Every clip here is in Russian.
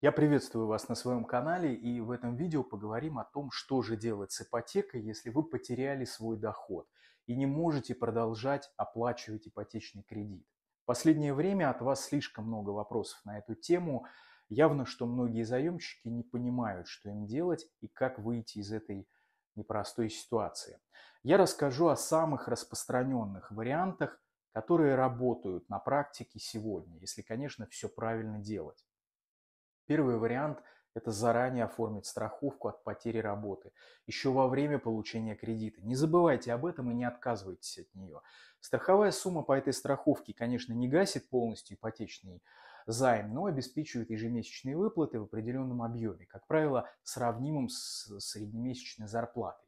Я приветствую вас на своем канале и в этом видео поговорим о том, что же делать с ипотекой, если вы потеряли свой доход и не можете продолжать оплачивать ипотечный кредит. В последнее время от вас слишком много вопросов на эту тему. Явно, что многие заемщики не понимают, что им делать и как выйти из этой непростой ситуации. Я расскажу о самых распространенных вариантах, которые работают на практике сегодня, если, конечно, все правильно делать. Первый вариант – это заранее оформить страховку от потери работы, еще во время получения кредита. Не забывайте об этом и не отказывайтесь от нее. Страховая сумма по этой страховке, конечно, не гасит полностью ипотечный займ, но обеспечивает ежемесячные выплаты в определенном объеме, как правило, сравнимым с среднемесячной зарплатой.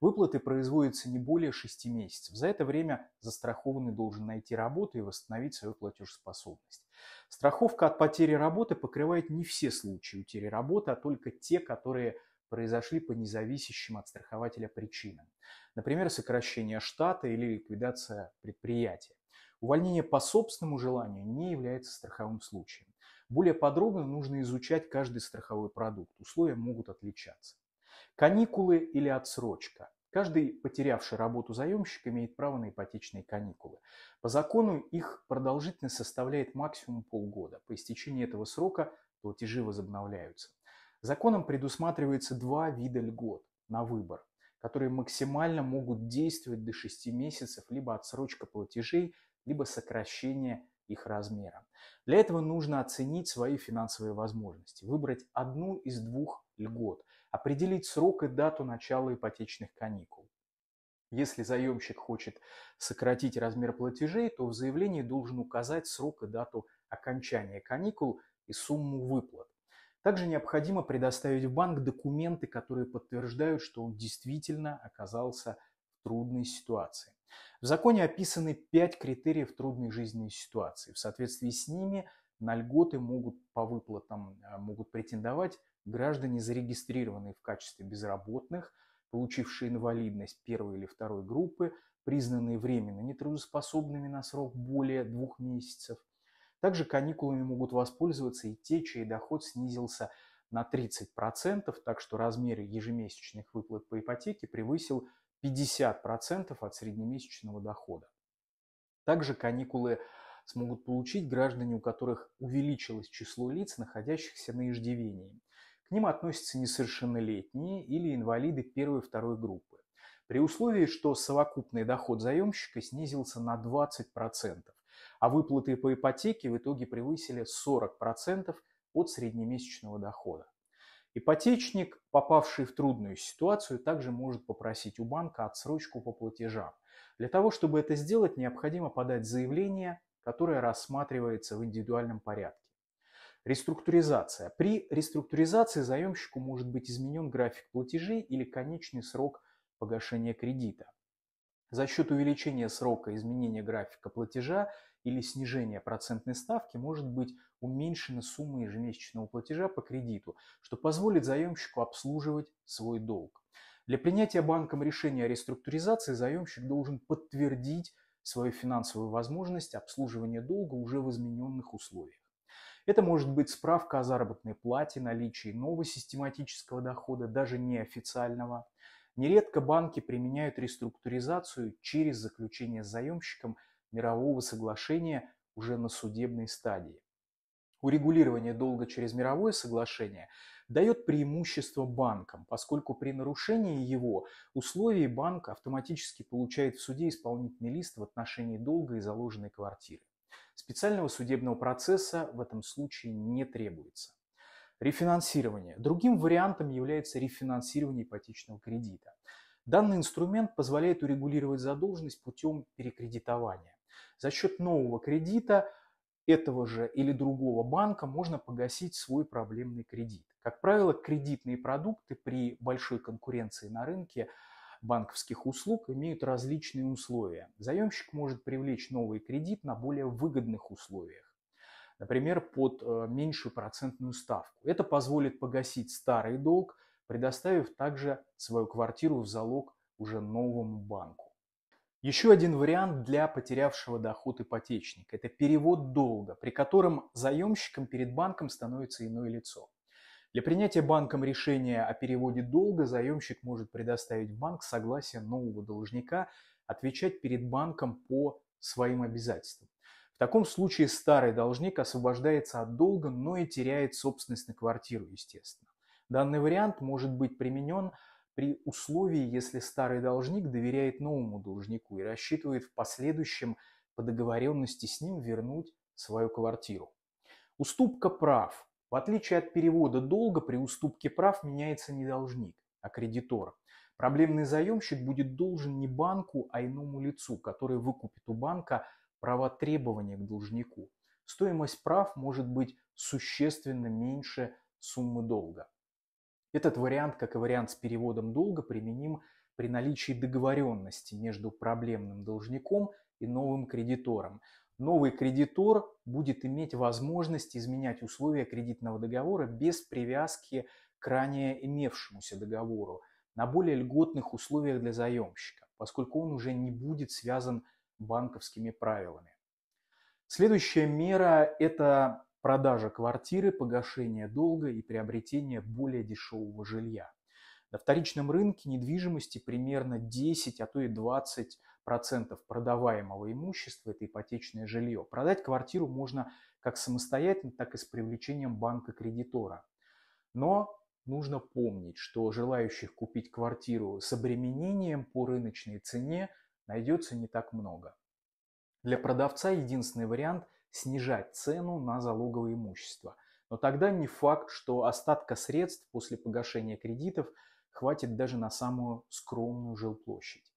Выплаты производятся не более 6 месяцев. За это время застрахованный должен найти работу и восстановить свою платежеспособность. Страховка от потери работы покрывает не все случаи утери работы, а только те, которые произошли по независящим от страхователя причинам. Например, сокращение штата или ликвидация предприятия. Увольнение по собственному желанию не является страховым случаем. Более подробно нужно изучать каждый страховой продукт. Условия могут отличаться. Каникулы или отсрочка. Каждый, потерявший работу заемщик, имеет право на ипотечные каникулы. По закону их продолжительность составляет максимум полгода. По истечении этого срока платежи возобновляются. Законом предусматривается два вида льгот на выбор, которые максимально могут действовать до 6 месяцев, либо отсрочка платежей, либо сокращение их размера. Для этого нужно оценить свои финансовые возможности, выбрать одну из двух льгот, определить срок и дату начала ипотечных каникул. Если заемщик хочет сократить размер платежей, то в заявлении должен указать срок и дату окончания каникул и сумму выплат. Также необходимо предоставить в банк документы, которые подтверждают, что он действительно оказался в трудной ситуации. В законе описаны пять критериев трудной жизненной ситуации. В соответствии с ними на льготы могут по выплатам э, могут претендовать граждане, зарегистрированные в качестве безработных, получившие инвалидность первой или второй группы, признанные временно нетрудоспособными на срок более двух месяцев. Также каникулами могут воспользоваться и те, чей доход снизился на 30%, так что размер ежемесячных выплат по ипотеке превысил 50% от среднемесячного дохода. Также каникулы смогут получить граждане, у которых увеличилось число лиц, находящихся на иждивении. К ним относятся несовершеннолетние или инвалиды первой и второй группы. При условии, что совокупный доход заемщика снизился на 20%, а выплаты по ипотеке в итоге превысили 40% от среднемесячного дохода. Ипотечник, попавший в трудную ситуацию, также может попросить у банка отсрочку по платежам. Для того, чтобы это сделать, необходимо подать заявление которая рассматривается в индивидуальном порядке. Реструктуризация. При реструктуризации заемщику может быть изменен график платежей или конечный срок погашения кредита. За счет увеличения срока изменения графика платежа или снижения процентной ставки может быть уменьшена сумма ежемесячного платежа по кредиту, что позволит заемщику обслуживать свой долг. Для принятия банком решения о реструктуризации заемщик должен подтвердить свою финансовую возможность обслуживания долга уже в измененных условиях. Это может быть справка о заработной плате, наличии нового систематического дохода, даже неофициального. Нередко банки применяют реструктуризацию через заключение с заемщиком мирового соглашения уже на судебной стадии. Урегулирование долга через мировое соглашение – дает преимущество банкам, поскольку при нарушении его условий банк автоматически получает в суде исполнительный лист в отношении долга и заложенной квартиры. Специального судебного процесса в этом случае не требуется. Рефинансирование. Другим вариантом является рефинансирование ипотечного кредита. Данный инструмент позволяет урегулировать задолженность путем перекредитования. За счет нового кредита этого же или другого банка можно погасить свой проблемный кредит. Как правило, кредитные продукты при большой конкуренции на рынке банковских услуг имеют различные условия. Заемщик может привлечь новый кредит на более выгодных условиях например, под э, меньшую процентную ставку. Это позволит погасить старый долг, предоставив также свою квартиру в залог уже новому банку. Еще один вариант для потерявшего доход ипотечника – это перевод долга, при котором заемщиком перед банком становится иное лицо. Для принятия банком решения о переводе долга заемщик может предоставить в банк согласие нового должника отвечать перед банком по своим обязательствам. В таком случае старый должник освобождается от долга, но и теряет собственность на квартиру, естественно. Данный вариант может быть применен – при условии, если старый должник доверяет новому должнику и рассчитывает в последующем по договоренности с ним вернуть свою квартиру. Уступка прав. В отличие от перевода долга, при уступке прав меняется не должник, а кредитор. Проблемный заемщик будет должен не банку, а иному лицу, который выкупит у банка права требования к должнику. Стоимость прав может быть существенно меньше суммы долга. Этот вариант, как и вариант с переводом долга, применим при наличии договоренности между проблемным должником и новым кредитором. Новый кредитор будет иметь возможность изменять условия кредитного договора без привязки к ранее имевшемуся договору на более льготных условиях для заемщика, поскольку он уже не будет связан банковскими правилами. Следующая мера – это продажа квартиры, погашение долга и приобретение более дешевого жилья. На вторичном рынке недвижимости примерно 10, а то и 20 процентов продаваемого имущества – это ипотечное жилье. Продать квартиру можно как самостоятельно, так и с привлечением банка-кредитора. Но нужно помнить, что желающих купить квартиру с обременением по рыночной цене найдется не так много. Для продавца единственный вариант – снижать цену на залоговое имущество. Но тогда не факт, что остатка средств после погашения кредитов хватит даже на самую скромную жилплощадь.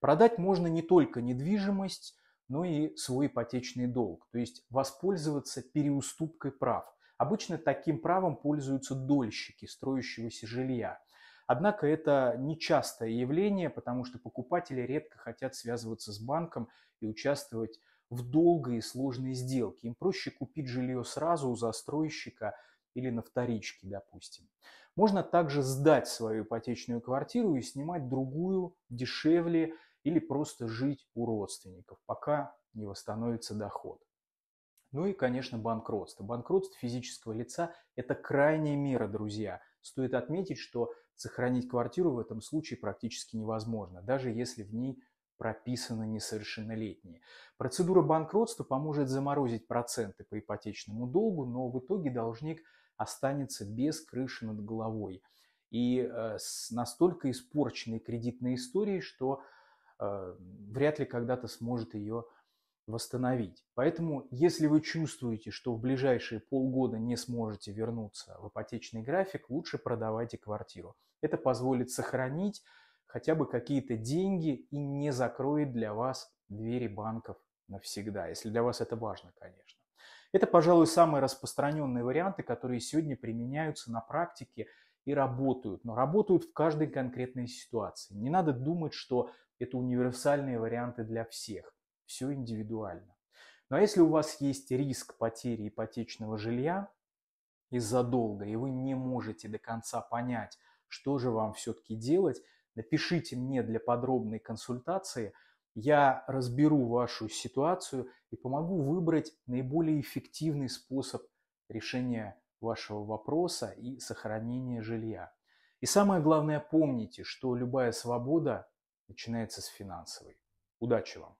Продать можно не только недвижимость, но и свой ипотечный долг, то есть воспользоваться переуступкой прав. Обычно таким правом пользуются дольщики строящегося жилья. Однако это нечастое явление, потому что покупатели редко хотят связываться с банком и участвовать в долгой и сложной сделке. Им проще купить жилье сразу у застройщика или на вторичке, допустим. Можно также сдать свою ипотечную квартиру и снимать другую дешевле или просто жить у родственников, пока не восстановится доход. Ну и, конечно, банкротство. Банкротство физического лица – это крайняя мера, друзья. Стоит отметить, что сохранить квартиру в этом случае практически невозможно, даже если в ней прописаны несовершеннолетние. Процедура банкротства поможет заморозить проценты по ипотечному долгу, но в итоге должник останется без крыши над головой. И э, с настолько испорченной кредитной историей, что э, вряд ли когда-то сможет ее восстановить. Поэтому, если вы чувствуете, что в ближайшие полгода не сможете вернуться в ипотечный график, лучше продавайте квартиру. Это позволит сохранить хотя бы какие-то деньги и не закроет для вас двери банков навсегда, если для вас это важно, конечно. Это, пожалуй, самые распространенные варианты, которые сегодня применяются на практике и работают, но работают в каждой конкретной ситуации. Не надо думать, что это универсальные варианты для всех. Все индивидуально. Но ну, а если у вас есть риск потери ипотечного жилья из-за долга, и вы не можете до конца понять, что же вам все-таки делать, напишите мне для подробной консультации, я разберу вашу ситуацию и помогу выбрать наиболее эффективный способ решения вашего вопроса и сохранения жилья. И самое главное, помните, что любая свобода начинается с финансовой. Удачи вам!